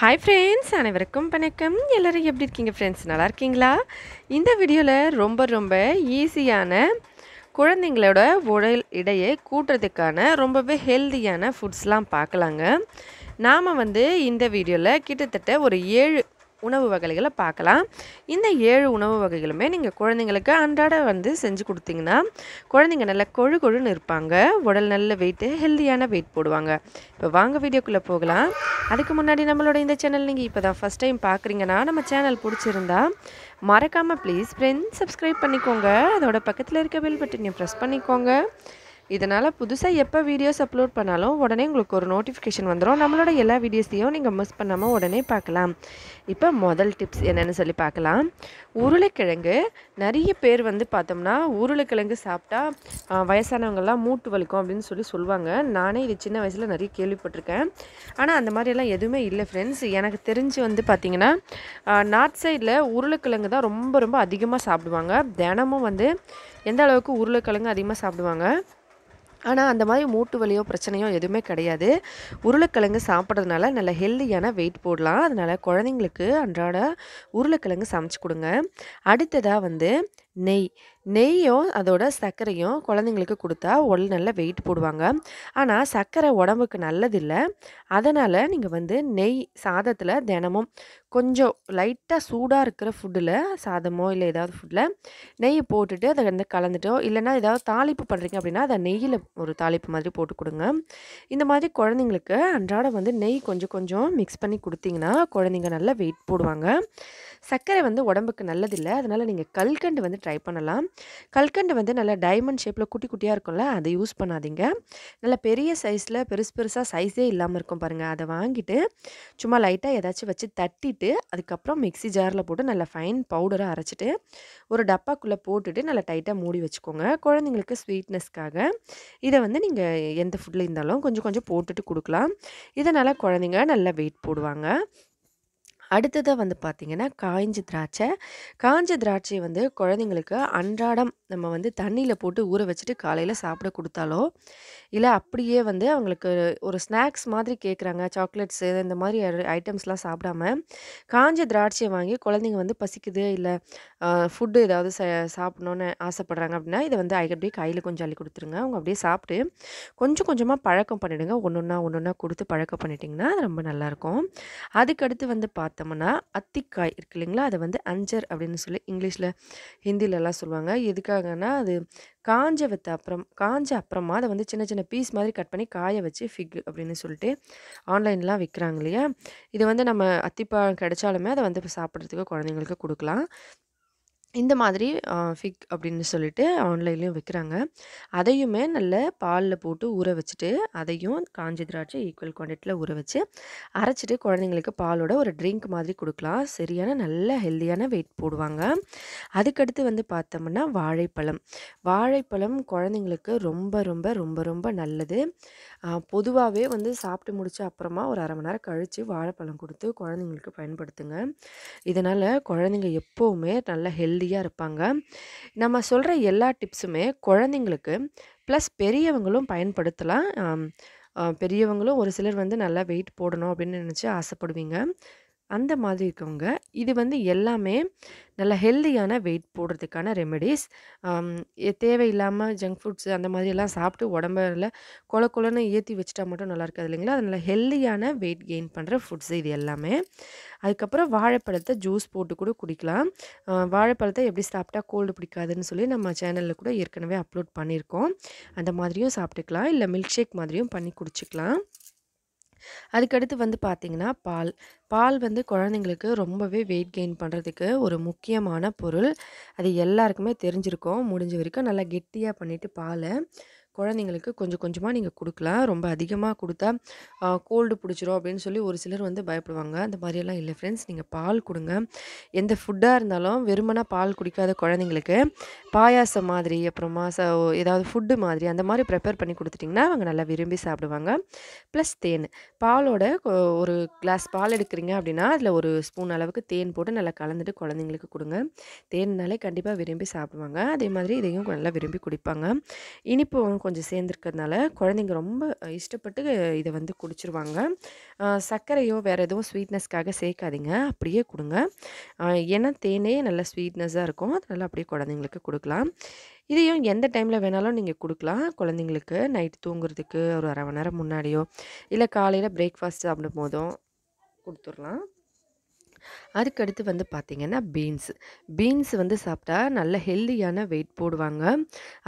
Hi friends அனைவருக்கும் வணக்கம் எல்லோரும் எப்படி இருக்கீங்க ஃப்ரெண்ட்ஸ் நல்லா இருக்கீங்களா இந்த வீடியோவில் ரொம்ப ரொம்ப ஈஸியான குழந்தைங்களோட உடல் இடையே கூட்டுறதுக்கான ரொம்பவே ஹெல்த்தியான ஃபுட்ஸ்லாம் பார்க்கலாங்க நாம் வந்து இந்த வீடியோவில் கிட்டத்தட்ட ஒரு ஏழு உணவு வகைகளை பார்க்கலாம் இந்த ஏழு உணவு வகைகளுமே நீங்கள் குழந்தைங்களுக்கு அன்றாட வந்து செஞ்சு கொடுத்தீங்கன்னா குழந்தைங்க நல்லா கொழு கொழுன்னு இருப்பாங்க உடல் நல்ல வெயிட்டு ஹெல்த்தியான வெயிட் போடுவாங்க இப்போ வாங்க வீடியோக்குள்ளே போகலாம் அதுக்கு முன்னாடி நம்மளோட இந்த சேனல் நீங்கள் இப்போ தான் ஃபஸ்ட் டைம் பார்க்குறீங்கன்னா நம்ம சேனல் பிடிச்சிருந்தா மறக்காமல் ப்ளீஸ் ஃப்ரெண்ட்ஸ் சப்ஸ்கிரைப் பண்ணிக்கோங்க அதோட பக்கத்தில் இருக்க பெல் பட்டனை ப்ரெஸ் பண்ணிக்கோங்க இதனால் புதுசாக எப்போ வீடியோஸ் அப்லோட் பண்ணாலும் உடனே உங்களுக்கு ஒரு நோட்டிஃபிகேஷன் வந்துடும் நம்மளோட எல்லா வீடியோஸையும் நீங்கள் மிஸ் பண்ணாமல் உடனே பார்க்கலாம் இப்போ முதல் டிப்ஸ் என்னென்னு சொல்லி பார்க்கலாம் உருளைக்கிழங்கு நிறைய பேர் வந்து பார்த்தோம்னா உருளைக்கிழங்கு சாப்பிட்டா வயசானவங்கள்லாம் மூட்டு வலிக்கும் அப்படின்னு சொல்லி சொல்லுவாங்க நானே இது சின்ன வயசில் நிறைய கேள்விப்பட்டிருக்கேன் ஆனால் அந்த மாதிரியெல்லாம் எதுவுமே இல்லை ஃப்ரெண்ட்ஸ் எனக்கு தெரிஞ்சு வந்து பார்த்திங்கன்னா நார்த் சைடில் உருளைக்கிழங்கு தான் ரொம்ப ரொம்ப அதிகமாக சாப்பிடுவாங்க தினமும் வந்து எந்த அளவுக்கு உருளைக்கிழங்கு அதிகமாக சாப்பிடுவாங்க ஆனால் அந்த மாதிரி மூட்டு வலியோ பிரச்சனையோ எதுவுமே கிடையாது உருளைக்கிழங்கு சாப்பிட்றதுனால நல்ல ஹெல்த்தியான வெயிட் போடலாம் அதனால் குழந்தைங்களுக்கு அன்றாட உருளைக்கிழங்கு சமைச்சு கொடுங்க அடுத்ததாக வந்து நெய் நெய்யும் அதோட சர்க்கரையும் குழந்தைங்களுக்கு கொடுத்தா உடல் நல்லா வெயிட் போடுவாங்க ஆனால் சர்க்கரை உடம்புக்கு நல்லதில்லை அதனால் நீங்கள் வந்து நெய் சாதத்தில் தினமும் கொஞ்சம் லைட்டாக சூடாக இருக்கிற ஃபுட்டில் சாதமோ இல்லை ஏதாவது ஃபுட்டில் நெய் போட்டுட்டு அதை வந்து கலந்துட்டோ இல்லைனா ஏதாவது தாளிப்பு பண்ணுறீங்க அப்படின்னா அதை நெய்யில் ஒரு தாளிப்பு மாதிரி போட்டு கொடுங்க இந்த மாதிரி குழந்தைங்களுக்கு அன்றாடம் வந்து நெய் கொஞ்சம் கொஞ்சம் மிக்ஸ் பண்ணி கொடுத்தீங்கன்னா குழந்தைங்க நல்லா வெயிட் போடுவாங்க சர்க்கரை வந்து உடம்புக்கு நல்லதில்லை அதனால் நீங்கள் கல்கண்டு வந்து ட்ரை பண்ணலாம் கல்கண்டு வந்து நல்லா டைமண்ட் ஷேப்பில் குட்டி குட்டியாக இருக்கும்ல அதை யூஸ் பண்ணாதீங்க நல்லா பெரிய சைஸில் பெருசு பெருசாக சைஸே இல்லாமல் இருக்கும் பாருங்கள் அதை வாங்கிட்டு சும்மா லைட்டாக ஏதாச்சும் வச்சு தட்டிட்டு அதுக்கப்புறம் மிக்சி ஜாரில் போட்டு நல்லா ஃபைன் பவுடரை அரைச்சிட்டு ஒரு டப்பாக்குள்ளே போட்டுட்டு நல்லா டைட்டாக மூடி வச்சுக்கோங்க குழந்தைங்களுக்கு ஸ்வீட்னஸ்க்காக இதை வந்து நீங்கள் எந்த ஃபுட்டில் இருந்தாலும் கொஞ்சம் கொஞ்சம் போட்டுட்டு கொடுக்கலாம் இதனால் குழந்தைங்க நல்லா வெயிட் போடுவாங்க அடுத்ததாக வந்து பார்த்திங்கன்னா காய்ஞ்ச திராட்சை காய்ஞ்ச திராட்சையை வந்து குழந்தைங்களுக்கு அன்றாடம் நம்ம வந்து தண்ணியில் போட்டு ஊற வச்சுட்டு காலையில் சாப்பிட கொடுத்தாலோ இல்லை அப்படியே வந்து அவங்களுக்கு ஒரு ஸ்நாக்ஸ் மாதிரி கேட்குறாங்க சாக்லேட்ஸு இந்த மாதிரி ஐட்டம்ஸ்லாம் சாப்பிடாம காஞ்ச திராட்சையை வாங்கி குழந்தைங்க வந்து பசிக்குது இல்லை ஃபுட்டு ஏதாவது சாப்பிடணுன்னு ஆசைப்பட்றாங்க அப்படின்னா இதை வந்து அப்படியே கையில் கொஞ்சம் அள்ளி கொடுத்துருங்க அவங்க அப்படியே சாப்பிட்டு கொஞ்சம் கொஞ்சமாக பழக்கம் பண்ணிவிடுங்க ஒன்று ஒன்றா ஒன்று ஒன்றா கொடுத்து பழக்கம் பண்ணிட்டிங்கன்னா ரொம்ப நல்லாயிருக்கும் அதுக்கடுத்து வந்து பார்த்தா பார்த்தோம்னா அத்திக்காய் இருக்கு இல்லைங்களா அதை வந்து அஞ்சர் அப்படின்னு சொல்லி இங்கிலீஷில் ஹிந்திலலாம் சொல்லுவாங்க எதுக்காகனா அது காஞ்ச வித்த அப்புறம் காஞ்ச அப்புறமா அதை வந்து சின்ன சின்ன பீஸ் மாதிரி கட் பண்ணி காய வச்சு ஃபிக் அப்படின்னு சொல்லிட்டு ஆன்லைன்லாம் விற்கிறாங்க இல்லையா இதை வந்து நம்ம அத்திப்பா கிடைச்சாலுமே அதை வந்து சாப்பிட்றதுக்கு குழந்தைங்களுக்கு கொடுக்கலாம் இந்த மாதிரி ஃபிக் அப்படின்னு சொல்லிட்டு ஆன்லைன்லேயும் விற்கிறாங்க அதையுமே நல்ல பாலில் போட்டு ஊற வச்சுட்டு அதையும் காஞ்சி திராட்சை ஈக்குவல் குவான்டிட்டியில் ஊற வச்சு அரைச்சிட்டு குழந்தைங்களுக்கு பாலோட ஒரு ட்ரிங்க் மாதிரி கொடுக்கலாம் சரியான நல்ல ஹெல்த்தியான வெயிட் போடுவாங்க அதுக்கடுத்து வந்து பார்த்தோம்னா வாழைப்பழம் வாழைப்பழம் குழந்தைங்களுக்கு ரொம்ப ரொம்ப ரொம்ப ரொம்ப நல்லது பொதுவாகவே வந்து சாப்பிட்டு முடிச்ச அப்புறமா ஒரு அரை மணி நேரம் கழித்து வாழைப்பழம் கொடுத்து குழந்தைங்களுக்கு பயன்படுத்துங்க இதனால் குழந்தைங்க எப்போவுமே நல்லா ஹெல்த்தியாக இருப்பாங்க நம்ம சொல்கிற எல்லா டிப்ஸுமே குழந்தைங்களுக்கு ப்ளஸ் பெரியவங்களும் பயன்படுத்தலாம் பெரியவங்களும் ஒரு சிலர் வந்து நல்லா வெயிட் போடணும் அப்படின்னு நினச்சி ஆசைப்படுவீங்க அந்த மாதிரி இருக்கவங்க இது வந்து எல்லாமே நல்ல ஹெல்த்தியான வெயிட் போடுறதுக்கான ரெமெடிஸ் தேவையில்லாமல் ஜங்க் ஃபுட்ஸ் அந்த மாதிரியெல்லாம் சாப்பிட்டு உடம்புல கொல கொலன்னு ஏற்றி வச்சுட்டா மட்டும் நல்லா இருக்காது இல்லைங்களா அதனால் ஹெல்த்தியான வெயிட் கெயின் பண்ணுற ஃபுட்ஸ் இது எல்லாமே அதுக்கப்புறம் வாழைப்பழத்தை ஜூஸ் போட்டு கூட குடிக்கலாம் வாழைப்பழத்தை எப்படி சாப்பிட்டா கோல்டு பிடிக்காதுன்னு சொல்லி நம்ம சேனலில் கூட ஏற்கனவே அப்லோட் பண்ணியிருக்கோம் அந்த மாதிரியும் சாப்பிட்டுக்கலாம் இல்லை மில்க் ஷேக் மாதிரியும் பண்ணி குடிச்சிக்கலாம் அதுக்கடுத்து வந்து பார்த்திங்கன்னா பால் பால் வந்து குழந்தைங்களுக்கு ரொம்பவே வெயிட் கெயின் பண்ணுறதுக்கு ஒரு முக்கியமான பொருள் அது எல்லாருக்குமே தெரிஞ்சிருக்கும் முடிஞ்ச வரைக்கும் நல்லா கெட்டியாக பண்ணிவிட்டு பாலை குழந்தைங்களுக்கு கொஞ்சம் கொஞ்சமாக நீங்கள் கொடுக்கலாம் ரொம்ப அதிகமாக கொடுத்தா கோல்டு பிடிச்சிரும் அப்படின்னு சொல்லி ஒரு சிலர் வந்து பயப்படுவாங்க அந்த மாதிரியெல்லாம் இல்லை ஃப்ரெண்ட்ஸ் நீங்கள் பால் கொடுங்க எந்த ஃபுட்டாக இருந்தாலும் வெறுமனாக பால் குடிக்காத குழந்தைங்களுக்கு பாயாசம் மாதிரி அப்புறமா ச ஏதாவது ஃபுட்டு மாதிரி அந்த மாதிரி ப்ரிப்பேர் பண்ணி கொடுத்துட்டிங்கன்னா அவங்க நல்லா விரும்பி சாப்பிடுவாங்க ப்ளஸ் தேன் பாலோட ஒரு கிளாஸ் பால் எடுக்கிறீங்க அப்படின்னா அதில் ஒரு ஸ்பூன் அளவுக்கு தேன் போட்டு நல்லா கலந்துட்டு குழந்தைங்களுக்கு கொடுங்க தேன்னாலே கண்டிப்பாக விரும்பி சாப்பிடுவாங்க அதே மாதிரி இதையும் நல்லா விரும்பி குடிப்பாங்க இனிப்பு கொஞ்சம் சேர்ந்துருக்கிறதுனால குழந்தைங்க ரொம்ப இஷ்டப்பட்டு இதை வந்து குடிச்சிருவாங்க சர்க்கரையோ வேறு எதுவும் ஸ்வீட்னஸ்க்காக சேர்க்காதீங்க அப்படியே கொடுங்க ஏன்னா தேனே நல்ல ஸ்வீட்னஸாக இருக்கும் அதனால் அப்படியே குழந்தைங்களுக்கு கொடுக்கலாம் இதையும் எந்த டைமில் வேணாலும் நீங்கள் கொடுக்கலாம் குழந்தைங்களுக்கு நைட்டு தூங்குறதுக்கு ஒரு அரை மணி நேரம் முன்னாடியோ இல்லை காலையில் பிரேக்ஃபாஸ்ட் சாப்பிடும் போதும் கொடுத்துடலாம் அதுக்கடுத்து வந்து பார்த்திங்கன்னா பீன்ஸ் பீன்ஸ் வந்து சாப்பிட்டா நல்ல ஹெல்த்தியான வெயிட் போடுவாங்க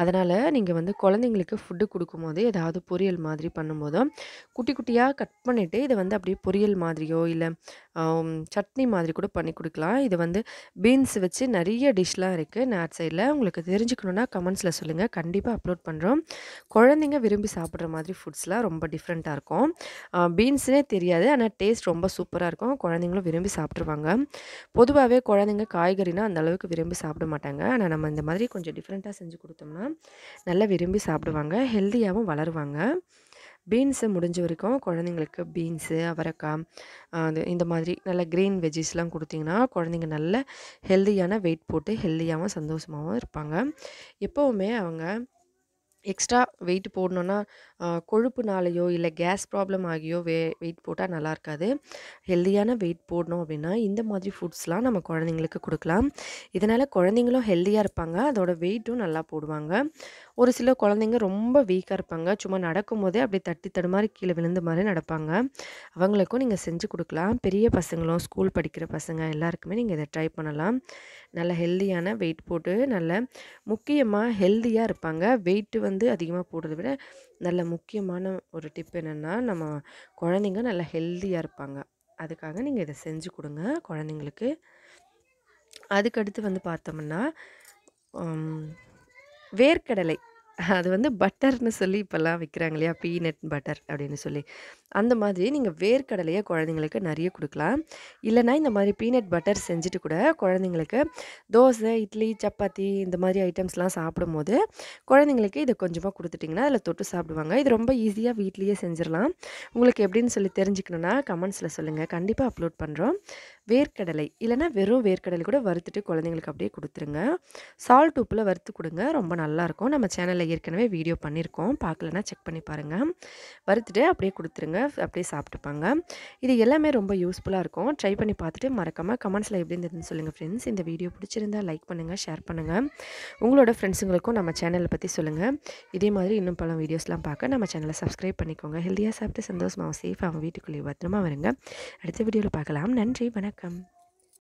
அதனால் நீங்கள் வந்து குழந்தைங்களுக்கு ஃபுட்டு கொடுக்கும்போது ஏதாவது பொரியல் மாதிரி பண்ணும்போதும் குட்டி குட்டியாக கட் பண்ணிவிட்டு இதை வந்து அப்படியே பொரியல் மாதிரியோ இல்லை சட்னி மாதிரி கூட பண்ணி கொடுக்கலாம் இது வந்து பீன்ஸ் வச்சு நிறைய டிஷ்லாம் இருக்குது நார்த் சைடில் உங்களுக்கு தெரிஞ்சுக்கணுன்னா கமெண்ட்ஸில் சொல்லுங்கள் கண்டிப்பாக அப்லோட் பண்ணுறோம் குழந்தைங்க விரும்பி சாப்பிட்ற மாதிரி ஃபுட்ஸ்லாம் ரொம்ப டிஃப்ரெண்ட்டாக இருக்கும் பீன்ஸ்னே தெரியாது ஆனால் டேஸ்ட் ரொம்ப சூப்பராக இருக்கும் குழந்தைங்களும் விரும்பி சாப்பிட்ருவாங்க பொதுவாகவே குழந்தைங்க காய்கறினா அந்த அளவுக்கு விரும்பி சாப்பிட மாட்டாங்க ஆனால் நம்ம இந்த மாதிரி கொஞ்சம் டிஃப்ரெண்ட்டாக செஞ்சு கொடுத்தோம்னா நல்லா விரும்பி சாப்பிடுவாங்க ஹெல்த்தியாகவும் வளருவாங்க பீன்ஸு முடிஞ்ச வரைக்கும் குழந்தைங்களுக்கு பீன்ஸு அவரைக்காய் அது இந்த மாதிரி நல்ல க்ரீன் வெஜ்ஜஸ்லாம் கொடுத்திங்கன்னா குழந்தைங்க நல்ல ஹெல்த்தியான வெயிட் போட்டு ஹெல்த்தியாகவும் சந்தோஷமாகவும் இருப்பாங்க எப்போவுமே அவங்க எக்ஸ்ட்ரா வெயிட் போடணுன்னா கொழுப்புனாலேயோ இல்லை கேஸ் ப்ராப்ளம் ஆகியோ வே வெயிட் போட்டால் நல்லா இருக்காது ஹெல்த்தியான வெயிட் போடணும் அப்படின்னா இந்த மாதிரி ஃபுட்ஸ்லாம் நம்ம குழந்தைங்களுக்கு கொடுக்கலாம் இதனால் குழந்தைங்களும் ஹெல்த்தியாக இருப்பாங்க அதோட வெயிட்டும் நல்லா போடுவாங்க ஒரு சில குழந்தைங்க ரொம்ப வீக்காக இருப்பாங்க சும்மா நடக்கும்போதே அப்படி தட்டி தடுமாறி கீழே விழுந்த மாதிரி நடப்பாங்க அவங்களுக்கும் நீங்கள் செஞ்சு கொடுக்கலாம் பெரிய பசங்களும் ஸ்கூல் படிக்கிற பசங்க எல்லாருக்குமே நீங்கள் இதை ட்ரை பண்ணலாம் நல்ல ஹெல்த்தியான வெயிட் போட்டு நல்ல முக்கியமாக ஹெல்த்தியாக இருப்பாங்க வெயிட்டு வந்து அதிகமாக போடுறத விட நல்ல முக்கியமான ஒரு டிப் என்னென்னா நம்ம குழந்தைங்க நல்லா ஹெல்த்தியாக இருப்பாங்க அதுக்காக நீங்கள் இதை செஞ்சு கொடுங்க குழந்தைங்களுக்கு அதுக்கடுத்து வந்து பார்த்தோம்னா வேர்க்கடலை அது வந்து பட்டர்னு சொல்லி இப்போல்லாம் விற்கிறாங்க இல்லையா பீனட் பட்டர் அப்படின்னு சொல்லி அந்த மாதிரி நீங்கள் வேர்க்கடலையை குழந்தைங்களுக்கு நிறைய கொடுக்கலாம் இல்லைனா இந்த மாதிரி பீனட் பட்டர் செஞ்சுட்டு கூட குழந்தைங்களுக்கு தோசை இட்லி சப்பாத்தி இந்த மாதிரி ஐட்டம்ஸ்லாம் சாப்பிடும்போது குழந்தைங்களுக்கு இதை கொஞ்சமாக கொடுத்துட்டிங்கன்னா அதில் தொட்டு சாப்பிடுவாங்க இது ரொம்ப ஈஸியாக வீட்லேயே செஞ்சிடலாம் உங்களுக்கு எப்படின்னு சொல்லி தெரிஞ்சுக்கணுன்னா கமெண்ட்ஸில் சொல்லுங்கள் கண்டிப்பாக அப்லோட் பண்ணுறோம் வேர்க்கடலை இல்லைனா வெறும் வேர்க்கடலை கூட வறுத்துட்டு குழந்தைங்களுக்கு அப்படியே கொடுத்துருங்க சால்ட் உப்பில் வறுத்து கொடுங்க ரொம்ப நல்லாயிருக்கும் நம்ம சேனலில் ஏற்கனவே வீடியோ பண்ணியிருக்கோம் பார்க்கலனா செக் பண்ணி பாருங்கள் வறுத்துட்டு அப்படியே கொடுத்துருங்க அப்படியே சாப்பிட்டுப்பாங்க இது எல்லாமே ரொம்ப யூஸ்ஃபுல்லாக இருக்கும் ட்ரை பண்ணி பார்த்துட்டு மறக்காமல் கமெண்ட்ஸில் எப்படி இருந்ததுன்னு சொல்லுங்கள் ஃப்ரெண்ட்ஸ் இந்த வீடியோ பிடிச்சிருந்தால் லைக் பண்ணுங்கள் ஷேர் பண்ணுங்கள் உங்களோட ஃப்ரெண்ட்ஸுங்களுக்கும் நம்ம சேனலை பற்றி சொல்லுங்கள் இதே மாதிரி இன்னும் பல வீடியோஸ்லாம் பார்க்க நம்ம சேனலை சப்ஸ்கிரைப் பண்ணிக்கோங்க ஹெல்த்தியாக சாப்பிட்டு சந்தோஷமாக சேஃபாக அவங்க வீட்டுக்குள்ளேயே பத்திரமா வருங்க அடுத்த வீடியோவில் பார்க்கலாம் நன்றி வணக்கம் Welcome.